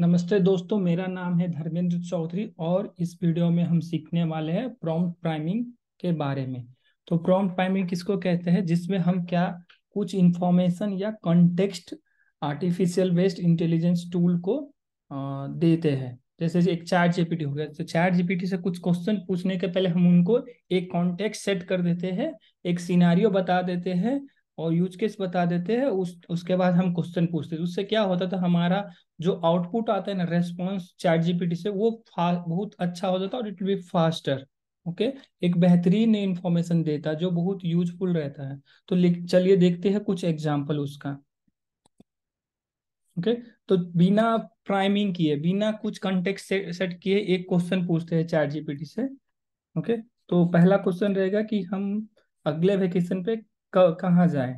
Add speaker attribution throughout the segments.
Speaker 1: नमस्ते दोस्तों मेरा नाम है धर्मेंद्र चौधरी और इस वीडियो में हम सीखने वाले हैं प्रॉम्प्ट प्राइमिंग के बारे में तो प्रॉम्प्ट प्राइमिंग किसको कहते हैं जिसमें हम क्या कुछ इंफॉर्मेशन या context artificial based intelligence tool को आ, देते हैं जैसे एक चार जीपीटी हो गया तो चार जीपीटी से कुछ क्वेश्चन पूछने के पहले हम उनको एक कॉन्टेक्स्ट सेट कर देते हैं एक सीनारियो बता देते हैं और यूज केस बता देते हैं उस उसके बाद हम क्वेश्चन पूछते थे उससे क्या होता था हमारा जो आउटपुट आता है ना रेस्पॉन्स चैट जीपीटी से वो बहुत अच्छा हो जाता और इट बी फास्टर ओके एक बेहतरीन इंफॉर्मेशन देता जो बहुत यूजफुल रहता है तो चलिए देखते हैं कुछ एग्जाम्पल उसका ओके okay? तो बिना प्राइमिंग किए बिना कुछ कंटेक्ट से, सेट किए एक क्वेश्चन पूछते हैं चैट जीपीटी से ओके okay? तो पहला क्वेश्चन रहेगा कि हम अगले वेकेशन पे कहा कहाँ जाए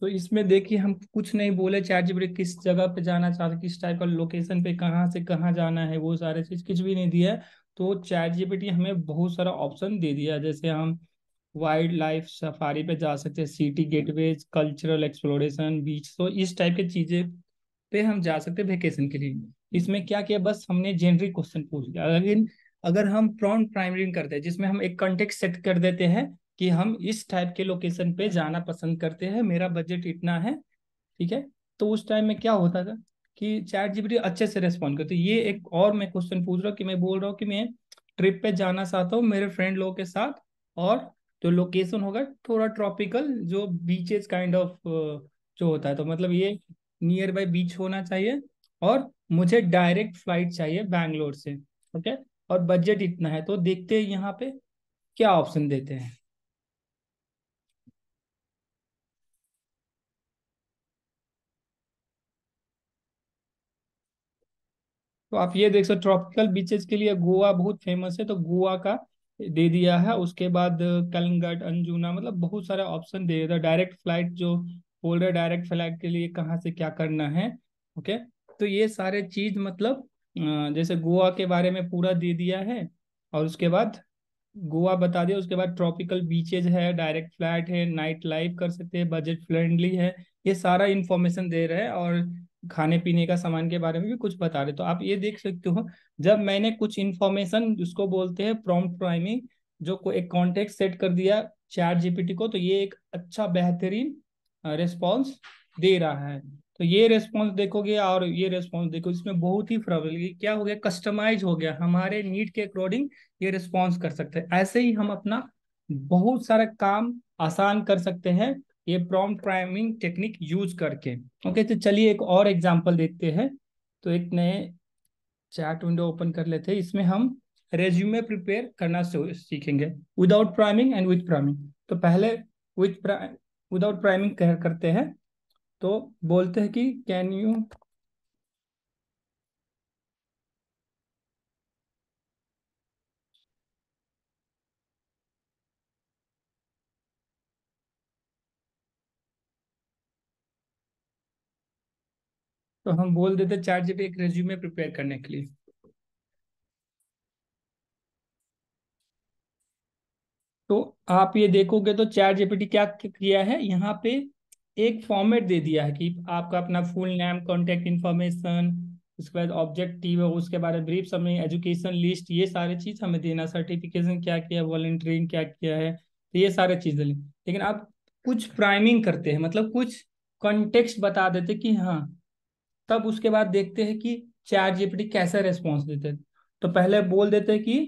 Speaker 1: तो इसमें देखिए हम कुछ नहीं बोले चार जी किस जगह पे जाना चाहते किस टाइप का लोकेशन पे कहाँ से कहाँ जाना है वो सारे चीज कुछ भी नहीं दिया है तो चार जी हमें बहुत सारा ऑप्शन दे दिया जैसे हम वाइल्ड लाइफ सफारी पे जा सकते हैं city gateways cultural exploration beach तो इस टाइप की चीज़ें पे हम जा सकते हैं वेकेशन के लिए इसमें क्या किया बस हमने जेनरिक क्वेश्चन पूछ लिया लेकिन अगर हम प्रॉन प्राइमरी करते हैं जिसमें हम एक कंटेक्ट सेट कर देते हैं कि हम इस टाइप के लोकेशन पे जाना पसंद करते हैं मेरा बजट इतना है ठीक है तो उस टाइम में क्या होता था कि चैट जीपीटी अच्छे से रेस्पॉन्ड करती ये एक और मैं क्वेश्चन पूछ रहा हूँ कि मैं बोल रहा हूँ कि मैं ट्रिप पे जाना चाहता हूँ मेरे फ्रेंड लोगों के साथ और तो लोकेशन होगा थोड़ा ट्रॉपिकल जो बीचेज काइंड ऑफ जो होता है तो मतलब ये नियर बाय बीच होना चाहिए और मुझे डायरेक्ट फ्लाइट चाहिए बैंगलोर से ओके और बजट इतना है तो देखते हैं यहाँ पे क्या ऑप्शन देते हैं तो आप ये देख सकते ट्रॉपिकल बीचेस के लिए गोवा बहुत फेमस है तो गोवा का दे दिया है उसके बाद कलंगट अंजुना मतलब बहुत सारे ऑप्शन दे दिया डायरेक्ट फ्लाइट जो बोल रहे डायरेक्ट फ्लाइट के लिए कहाँ से क्या करना है ओके तो ये सारे चीज मतलब जैसे गोवा के बारे में पूरा दे दिया है और उसके बाद गोवा बता दिया उसके बाद ट्रॉपिकल बीचेज है डायरेक्ट फ्लैट है नाइट लाइफ कर सकते हैं बजट फ्रेंडली है ये सारा इन्फॉर्मेशन दे रहे है और खाने पीने का सामान के बारे में भी कुछ बता रहे तो आप ये देख सकते हो जब मैंने कुछ इन्फॉर्मेशन जिसको बोलते हैं प्रॉम्प्ट प्राइमिंग जो को एक कॉन्टेक्ट सेट कर दिया चैट जीपीटी को तो ये एक अच्छा बेहतरीन रिस्पॉन्स दे रहा है तो ये रेस्पॉन्स देखोगे और ये रेस्पॉन्स देखो इसमें बहुत ही प्रॉब्लम क्या हो गया कस्टमाइज हो गया हमारे नीड के अकॉर्डिंग ये रिस्पॉन्स कर सकते हैं ऐसे ही हम अपना बहुत सारा काम आसान कर सकते हैं ये प्रॉम प्राइमिंग टेक्निक यूज करके ओके तो चलिए एक और एग्जांपल देखते हैं तो एक नए चैट विंडो ओपन कर लेते हैं इसमें हम रेज्यूमे प्रिपेयर करना सीखेंगे without priming and with priming तो पहले विथ विदाउट प्राइमिंग करते हैं तो बोलते हैं कि कैन यू तो हम बोल देते चार जीपी एक रेज्यूमे प्रिपेयर करने के लिए तो आप ये देखोगे तो चार जीपीटी क्या किया है यहाँ पे एक फॉर्मेट दे दिया है कि आपका अपना फुल नेम कॉन्टेक्ट इन्फॉर्मेशन उसके बाद ऑब्जेक्टिव उसके बारे में ब्रीफ समय एजुकेशन लिस्ट ये सारे चीज हमें देना सर्टिफिकेशन क्या किया वॉलेंटियरिंग क्या किया है तो ये सारे चीजें लेकिन आप कुछ प्राइमिंग करते हैं मतलब कुछ कॉन्टेक्स्ट बता देते कि हाँ तब उसके बाद देखते हैं कि चैट जीपीटी कैसा रेस्पॉन्स देते हैं तो पहले बोल देते हैं कि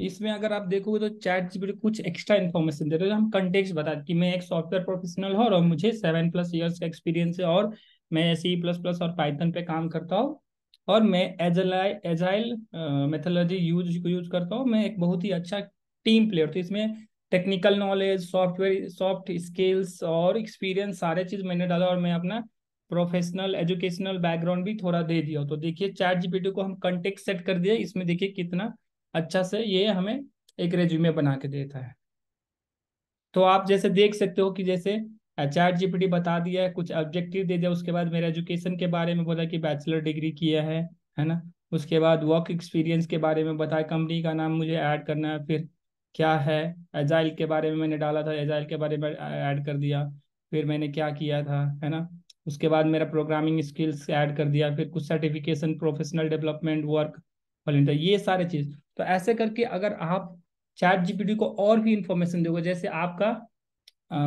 Speaker 1: इसमें अगर आप देखोगे तो चैट जीपीटी कुछ एक्स्ट्रा इन्फॉर्मेशन देते हैं हम कंटेक्स बता कि मैं एक सॉफ्टवेयर प्रोफेशनल हूँ और मुझे सेवन प्लस ईयर्स का एक्सपीरियंस है और मैं सी प्लस प्लस और पाइथन पे काम करता हूँ और मैं agile agile methodology use use करता हूँ मैं एक बहुत ही अच्छा टीम प्लेयर तो इसमें technical knowledge software soft skills और एक्सपीरियंस सारे चीज़ मैंने डाला और मैं अपना प्रोफेशनल एजुकेशनल बैकग्राउंड भी थोड़ा दे दिया तो देखिए चैट जीपीटी को हम कंटेक्ट सेट कर दिया इसमें देखिए कितना अच्छा से ये हमें एक रेज्यूमे बना के देता है तो आप जैसे देख सकते हो कि जैसे चैट जीपीटी बता दिया है कुछ ऑब्जेक्टिव दे दिया उसके बाद मेरे एजुकेशन के बारे में बोला कि बैचलर डिग्री किया है है ना उसके बाद वर्क एक्सपीरियंस के बारे में बताया कंपनी का नाम मुझे ऐड करना है फिर क्या है एजाइल के बारे में मैंने डाला था एजाइल के बारे में ऐड कर दिया फिर मैंने क्या किया था है ना उसके बाद मेरा प्रोग्रामिंग स्किल्स ऐड कर दिया फिर कुछ certification professional development work volunteer ये सारे चीज़ तो ऐसे करके अगर आप चैट जीपीटी को और भी इंफॉर्मेशन दोगे जैसे आपका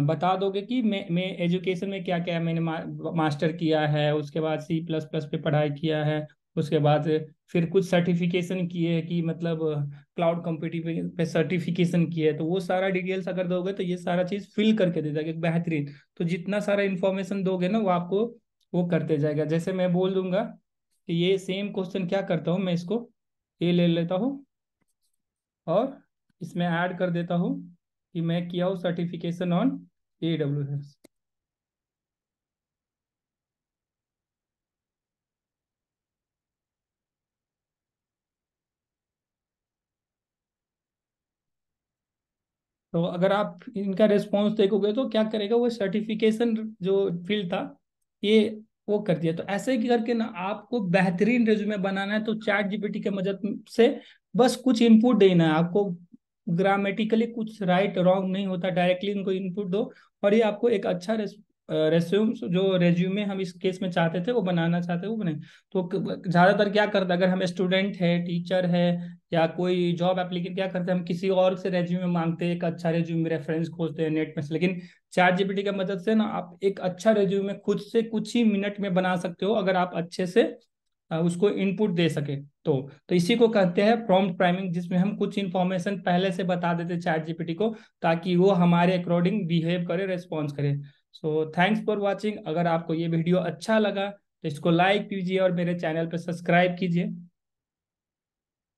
Speaker 1: बता दोगे कि मैं मैं एजुकेशन में क्या क्या है मैंने मा, मास्टर किया है उसके बाद सी प्लस प्लस पे पढ़ाई किया है उसके बाद फिर कुछ सर्टिफिकेशन किए कि मतलब क्लाउड कंप्यूटिंग पे सर्टिफिकेशन किए तो वो सारा डिटेल्स अगर दोगे तो ये सारा चीज़ फिल करके दे जाएगा बेहतरीन तो जितना सारा इन्फॉर्मेशन दोगे ना वो आपको वो करते जाएगा जैसे मैं बोल दूंगा कि ये सेम क्वेश्चन क्या करता हूँ मैं इसको ये ले लेता हूँ और इसमें ऐड कर देता हूँ कि मैं किया हूँ certification on A W S तो अगर आप इनका रिस्पॉन्स देखोगे तो क्या करेगा वो सर्टिफिकेशन जो फील्ड था ये वो कर दिया तो ऐसे ही करके ना आपको बेहतरीन रिज्यूमे बनाना है तो चैट जीपीटी के मदद से बस कुछ इनपुट देना है आपको ग्रामेटिकली कुछ राइट रॉन्ग नहीं होता डायरेक्टली इनको इनपुट दो और ये आपको एक अच्छा रेस्यूम जो रेज्यूमे हम इस केस में चाहते थे वो बनाना चाहते वो बनाए तो ज़्यादातर क्या करते अगर हम स्टूडेंट है टीचर है या कोई जॉब एप्लीकेट क्या करते हैं हम किसी और से रेज्यूमे मांगते हैं एक अच्छा रेज्यूमे रेफरेंस खोजते हैं नेट में से लेकिन चार जीपीटी की मदद से ना आप एक अच्छा रेज्यूमे खुद से कुछ ही मिनट में बना सकते हो अगर आप अच्छे से उसको इनपुट दे सके तो तो इसी को कहते हैं प्रॉम्प्ट प्राइमिंग जिसमें हम कुछ इन्फॉर्मेशन पहले से बता देते चैट जीपीटी को ताकि वो हमारे अकॉर्डिंग बिहेव करे रेस्पॉन्स करे सो थैंक्स फॉर वॉचिंग अगर आपको ये वीडियो अच्छा लगा तो इसको लाइक कीजिए और मेरे चैनल पर सब्सक्राइब कीजिए